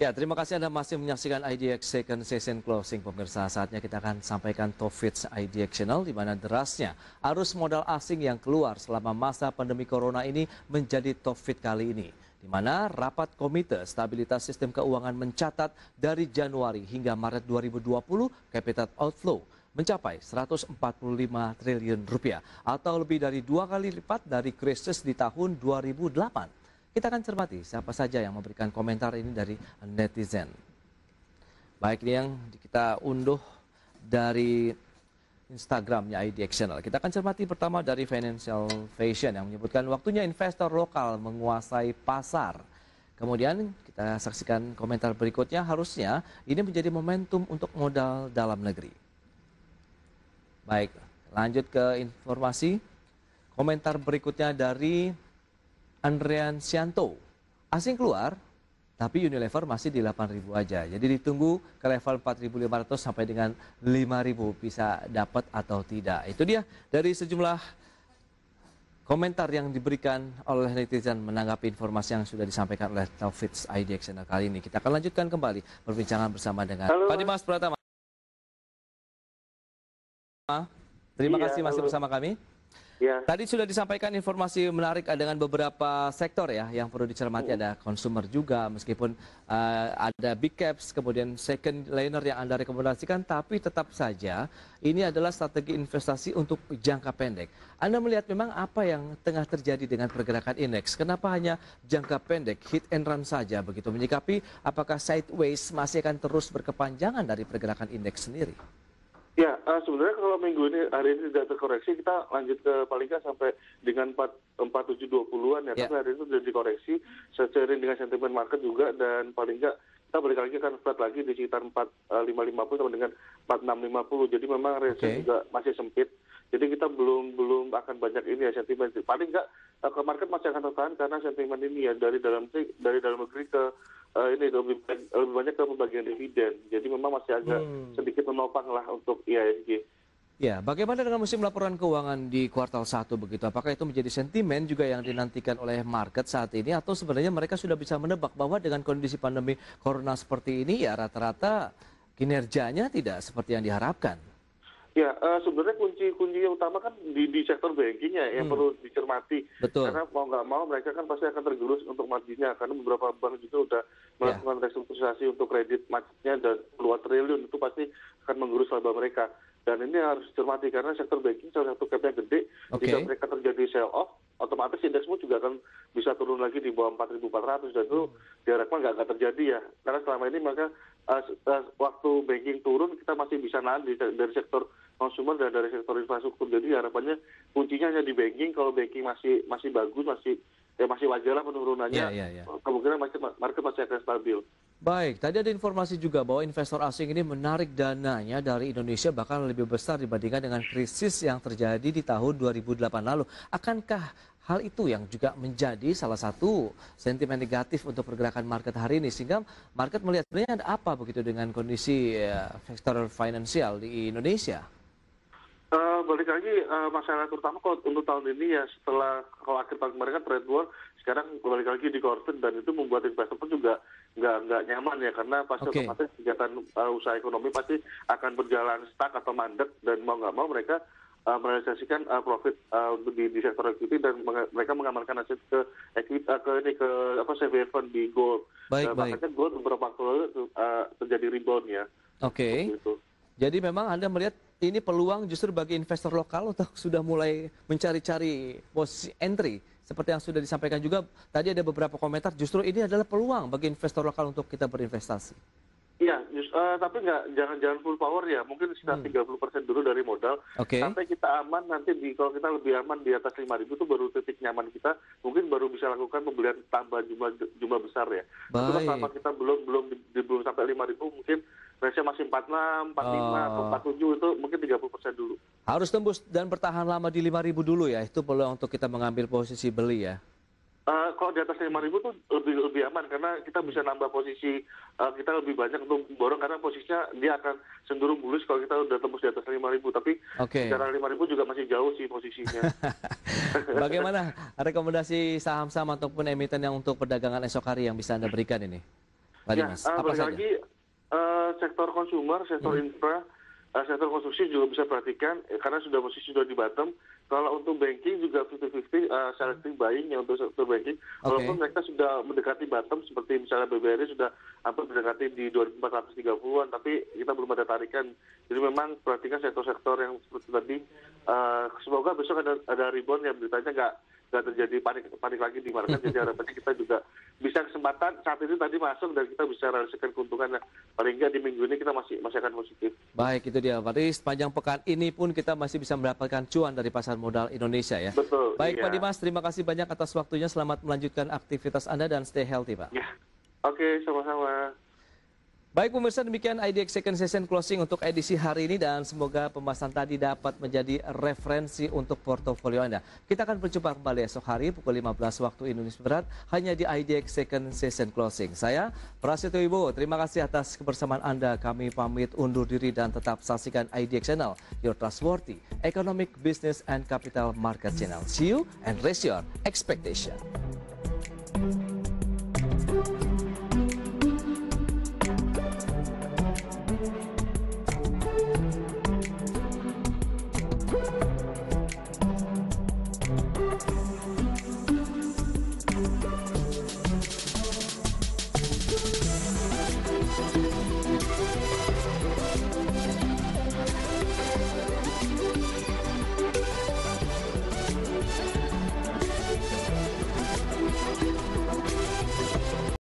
Ya, terima kasih Anda masih menyaksikan IDX Second Session Closing. Pemirsa, saatnya kita akan sampaikan Tofits IDX Channel di mana derasnya arus modal asing yang keluar selama masa pandemi corona ini menjadi Tofit kali ini. Di mana rapat Komite Stabilitas Sistem Keuangan mencatat dari Januari hingga Maret 2020 capital outflow mencapai 145 triliun rupiah atau lebih dari dua kali lipat dari krisis di tahun 2008. Kita akan cermati siapa saja yang memberikan komentar ini dari netizen. Baik ini yang kita unduh dari Instagramnya ID Channel. Kita akan cermati pertama dari Financial Fashion yang menyebutkan waktunya investor lokal menguasai pasar. Kemudian kita saksikan komentar berikutnya harusnya ini menjadi momentum untuk modal dalam negeri. Baik, lanjut ke informasi komentar berikutnya dari Andrean Sianto. Asing keluar, tapi Unilever masih di 8.000 aja. Jadi ditunggu ke level 4.500 sampai dengan 5.000 bisa dapat atau tidak. Itu dia dari sejumlah komentar yang diberikan oleh netizen menanggapi informasi yang sudah disampaikan oleh Taufik ID Channel kali ini. Kita akan lanjutkan kembali perbincangan bersama dengan Halo. Pak Dimas Pratama. Terima iya, kasih masih bersama kami. Ya. Tadi sudah disampaikan informasi menarik eh, dengan beberapa sektor ya yang perlu dicermati ada consumer juga meskipun uh, ada big caps kemudian second liner yang Anda rekomendasikan tapi tetap saja ini adalah strategi investasi untuk jangka pendek. Anda melihat memang apa yang tengah terjadi dengan pergerakan indeks? Kenapa hanya jangka pendek hit and run saja begitu menyikapi apakah sideways masih akan terus berkepanjangan dari pergerakan indeks sendiri? Ya, uh, sebenarnya kalau minggu ini hari ini tidak terkoreksi, kita lanjut ke paling nggak sampai dengan 4720-an ya. Yeah. Tapi hari itu sudah dikoreksi seiring dengan sentimen market juga dan paling nggak kita balik lagi akan flat lagi di sekitar 4550 eh, sama dengan 4650. Jadi memang range okay. juga masih sempit. Jadi kita belum belum akan banyak ini ya sentimen. Paling nggak eh, ke market masih akan tertahan karena sentimen ini ya dari dalam dari dalam negeri ke uh, ini lebih, lebih banyak ke pembagian dividen. Jadi memang masih agak hmm. sedikit harapan lah untuk IHSG. Ya, bagaimana dengan musim laporan keuangan di kuartal 1 begitu? Apakah itu menjadi sentimen juga yang dinantikan oleh market saat ini atau sebenarnya mereka sudah bisa menebak bahwa dengan kondisi pandemi corona seperti ini ya rata-rata kinerjanya tidak seperti yang diharapkan? Ya, uh, sebenarnya kunci kunci yang utama kan di, di sektor bankingnya yang hmm. perlu dicermati. Betul. Karena mau nggak mau mereka kan pasti akan tergerus untuk marginnya karena beberapa bank juga sudah ya. melakukan yeah. restrukturisasi untuk kredit marginnya dan keluar triliun itu pasti akan menggerus laba mereka. Dan ini harus dicermati karena sektor banking salah satu capnya gede. Okay. Jika mereka terjadi sell off, otomatis indeksmu juga akan bisa turun lagi di bawah 4.400 dan itu diharapkan hmm. nggak akan terjadi ya. Karena selama ini maka uh, eh, uh, eh, waktu banking turun kita masih bisa nanti dari sektor konsumen dan dari sektor infrastruktur. Jadi harapannya kuncinya hanya di banking. Kalau banking masih masih bagus, masih ya masih wajar lah penurunannya. Yeah, yeah, yeah. Kemungkinan market, market masih akan stabil. Baik, tadi ada informasi juga bahwa investor asing ini menarik dananya dari Indonesia bahkan lebih besar dibandingkan dengan krisis yang terjadi di tahun 2008 lalu. Akankah hal itu yang juga menjadi salah satu sentimen negatif untuk pergerakan market hari ini sehingga market melihat sebenarnya ada apa begitu dengan kondisi eh, sektor finansial di Indonesia? Eh, balik lagi eh, masalah terutama kalau untuk tahun ini ya setelah kalau akhir tahun kemarin kan trade war sekarang balik lagi di korten dan itu membuat investor pun juga nggak nggak nyaman ya karena pasti okay. otomatis kegiatan uh, usaha ekonomi pasti akan berjalan stuck atau mandek dan mau nggak mau mereka uh, merealisasikan uh, profit uh, di, di sektor equity dan mereka mengamankan aset ke equity uh, ke ini ke apa safe haven di gold. Baik, uh, baik. Makanya gold beberapa waktu lalu uh, terjadi rebound ya. Oke. Okay. Jadi memang Anda melihat ini peluang justru bagi investor lokal untuk sudah mulai mencari-cari posisi entry. Seperti yang sudah disampaikan juga, tadi ada beberapa komentar justru ini adalah peluang bagi investor lokal untuk kita berinvestasi. Iya, uh, tapi nggak jangan jangan full power ya. Mungkin sekitar hmm. 30 persen dulu dari modal. Okay. Sampai kita aman nanti di kalau kita lebih aman di atas ribu itu baru titik nyaman kita. Mungkin baru bisa lakukan pembelian tambah jumlah jumlah besar ya. Baik. Tapi kalau kita belum belum di, belum sampai 5.000 mungkin Range masih 46, 45, uh, atau 47 itu mungkin 30 persen dulu. Harus tembus dan bertahan lama di 5.000 dulu ya, itu perlu untuk kita mengambil posisi beli ya? Uh, kalau di atas 5.000 itu lebih lebih aman karena kita bisa nambah posisi uh, kita lebih banyak untuk borong karena posisinya dia akan cenderung bullish kalau kita udah tembus di atas 5.000 tapi okay. secara 5.000 juga masih jauh sih posisinya. Bagaimana rekomendasi saham-saham ataupun emiten yang untuk perdagangan esok hari yang bisa Anda berikan ini? Tadi ya, Mas, eh, apa saja? Eh, sektor konsumer, sektor hmm. infra eh, sektor konstruksi juga bisa perhatikan eh, karena sudah posisi sudah di bottom kalau untuk banking juga 50-50 uh, selective buying yang untuk sektor banking okay. walaupun mereka sudah mendekati bottom seperti misalnya BBRI sudah hampir mendekati di 2430-an tapi kita belum ada tarikan jadi memang perhatikan sektor-sektor yang seperti tadi uh, semoga besok ada ada rebound yang beritanya nggak nggak terjadi panik panik lagi di market jadi harapannya kita juga bisa kesempatan saat ini tadi masuk dan kita bisa realisasikan keuntungannya paling nggak di minggu ini kita masih masih akan positif. Baik itu dia. Berarti sepanjang pekan ini pun kita masih bisa mendapatkan cuan dari pasar modal Indonesia ya. Betul. Baik iya. Pak Dimas, terima kasih banyak atas waktunya. Selamat melanjutkan aktivitas Anda dan stay healthy Pak. Ya. Oke, okay, sama-sama. Baik pemirsa demikian IDX Second Session Closing untuk edisi hari ini dan semoga pembahasan tadi dapat menjadi referensi untuk portofolio Anda. Kita akan berjumpa kembali esok hari pukul 15 waktu Indonesia Barat hanya di IDX Second Session Closing. Saya Prasetyo Ibu, terima kasih atas kebersamaan Anda. Kami pamit undur diri dan tetap saksikan IDX Channel, your trustworthy economic, business, and capital market channel. See you and raise your expectation.